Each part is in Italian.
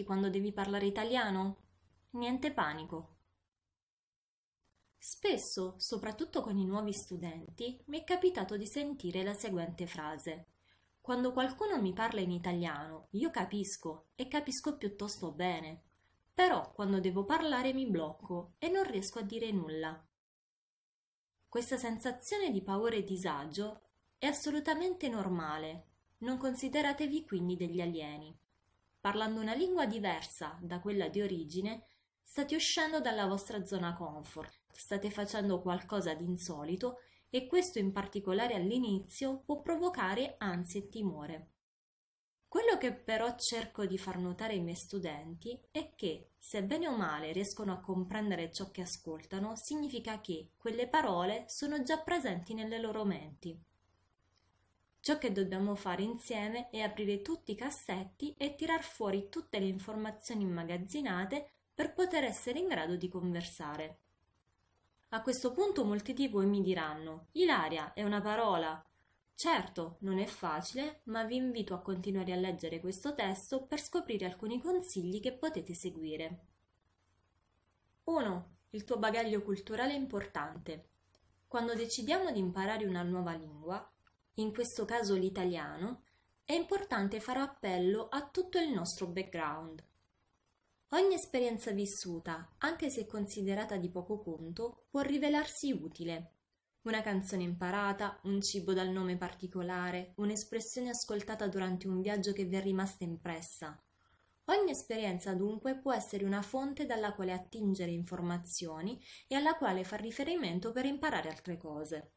occhi quando devi parlare italiano? Niente panico. Spesso, soprattutto con i nuovi studenti, mi è capitato di sentire la seguente frase. Quando qualcuno mi parla in italiano, io capisco e capisco piuttosto bene. Però quando devo parlare mi blocco e non riesco a dire nulla. Questa sensazione di paura e disagio è assolutamente normale. Non consideratevi quindi degli alieni parlando una lingua diversa da quella di origine, state uscendo dalla vostra zona comfort, state facendo qualcosa di insolito e questo in particolare all'inizio può provocare ansia e timore. Quello che però cerco di far notare ai miei studenti è che, se bene o male riescono a comprendere ciò che ascoltano, significa che quelle parole sono già presenti nelle loro menti. Ciò che dobbiamo fare insieme è aprire tutti i cassetti e tirar fuori tutte le informazioni immagazzinate per poter essere in grado di conversare. A questo punto molti di voi mi diranno Ilaria è una parola. Certo, non è facile, ma vi invito a continuare a leggere questo testo per scoprire alcuni consigli che potete seguire. 1. Il tuo bagaglio culturale è importante. Quando decidiamo di imparare una nuova lingua, in questo caso l'italiano, è importante fare appello a tutto il nostro background. Ogni esperienza vissuta, anche se considerata di poco conto, può rivelarsi utile. Una canzone imparata, un cibo dal nome particolare, un'espressione ascoltata durante un viaggio che vi è rimasta impressa. Ogni esperienza dunque può essere una fonte dalla quale attingere informazioni e alla quale far riferimento per imparare altre cose.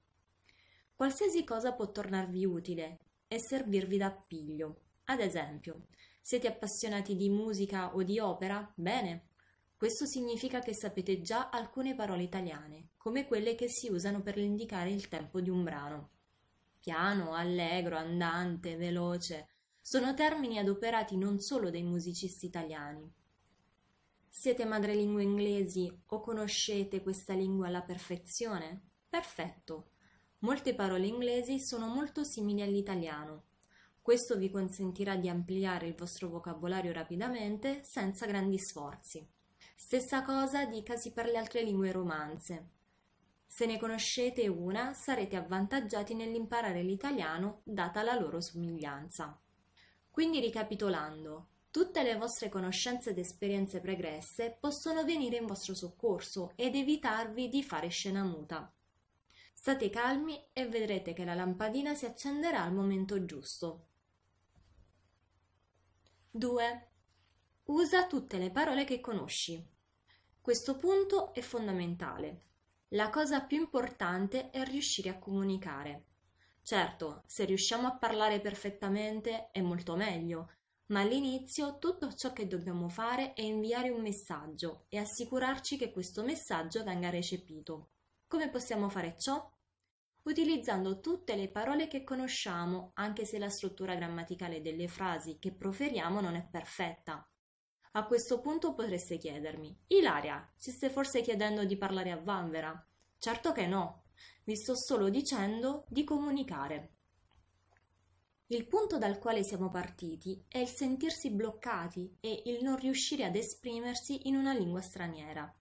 Qualsiasi cosa può tornarvi utile e servirvi d'appiglio. Ad esempio, siete appassionati di musica o di opera? Bene. Questo significa che sapete già alcune parole italiane, come quelle che si usano per indicare il tempo di un brano. Piano, allegro, andante, veloce. Sono termini adoperati non solo dai musicisti italiani. Siete madrelingua inglesi o conoscete questa lingua alla perfezione? Perfetto. Molte parole inglesi sono molto simili all'italiano. Questo vi consentirà di ampliare il vostro vocabolario rapidamente senza grandi sforzi. Stessa cosa dicasi per le altre lingue romanze. Se ne conoscete una, sarete avvantaggiati nell'imparare l'italiano data la loro somiglianza. Quindi ricapitolando, tutte le vostre conoscenze ed esperienze pregresse possono venire in vostro soccorso ed evitarvi di fare scena muta. State calmi e vedrete che la lampadina si accenderà al momento giusto. 2. Usa tutte le parole che conosci. Questo punto è fondamentale. La cosa più importante è riuscire a comunicare. Certo, se riusciamo a parlare perfettamente è molto meglio, ma all'inizio tutto ciò che dobbiamo fare è inviare un messaggio e assicurarci che questo messaggio venga recepito. Come possiamo fare ciò? Utilizzando tutte le parole che conosciamo, anche se la struttura grammaticale delle frasi che proferiamo non è perfetta. A questo punto potreste chiedermi, Ilaria, ci stai forse chiedendo di parlare a Vanvera? Certo che no, vi sto solo dicendo di comunicare. Il punto dal quale siamo partiti è il sentirsi bloccati e il non riuscire ad esprimersi in una lingua straniera.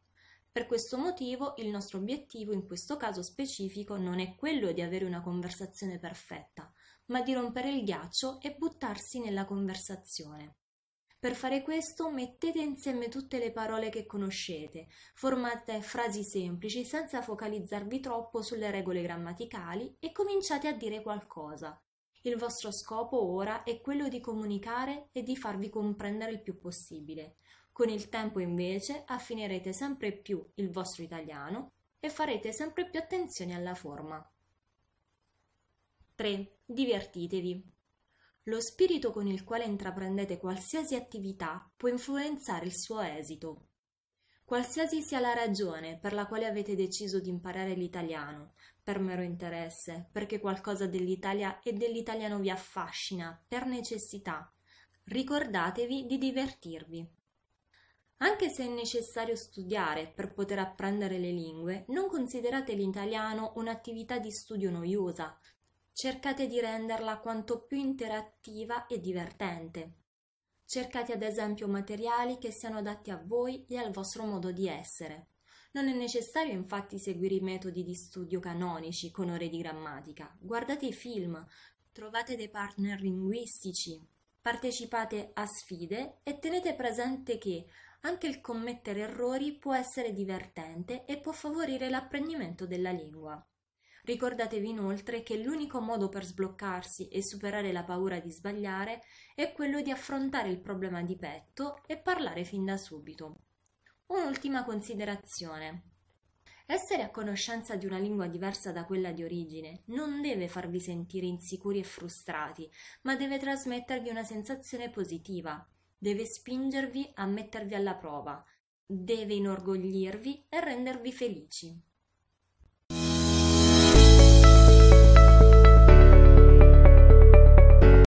Per questo motivo il nostro obiettivo in questo caso specifico non è quello di avere una conversazione perfetta, ma di rompere il ghiaccio e buttarsi nella conversazione. Per fare questo mettete insieme tutte le parole che conoscete, formate frasi semplici senza focalizzarvi troppo sulle regole grammaticali e cominciate a dire qualcosa. Il vostro scopo ora è quello di comunicare e di farvi comprendere il più possibile. Con il tempo invece affinerete sempre più il vostro italiano e farete sempre più attenzione alla forma. 3. Divertitevi. Lo spirito con il quale intraprendete qualsiasi attività può influenzare il suo esito. Qualsiasi sia la ragione per la quale avete deciso di imparare l'italiano, per mero interesse, perché qualcosa dell'Italia e dell'italiano vi affascina, per necessità, ricordatevi di divertirvi. Anche se è necessario studiare per poter apprendere le lingue, non considerate l'italiano un'attività di studio noiosa. Cercate di renderla quanto più interattiva e divertente. Cercate ad esempio materiali che siano adatti a voi e al vostro modo di essere. Non è necessario infatti seguire i metodi di studio canonici con ore di grammatica. Guardate i film, trovate dei partner linguistici, partecipate a sfide e tenete presente che anche il commettere errori può essere divertente e può favorire l'apprendimento della lingua. Ricordatevi inoltre che l'unico modo per sbloccarsi e superare la paura di sbagliare è quello di affrontare il problema di petto e parlare fin da subito. Un'ultima considerazione. Essere a conoscenza di una lingua diversa da quella di origine non deve farvi sentire insicuri e frustrati, ma deve trasmettervi una sensazione positiva deve spingervi a mettervi alla prova, deve inorgoglirvi e rendervi felici.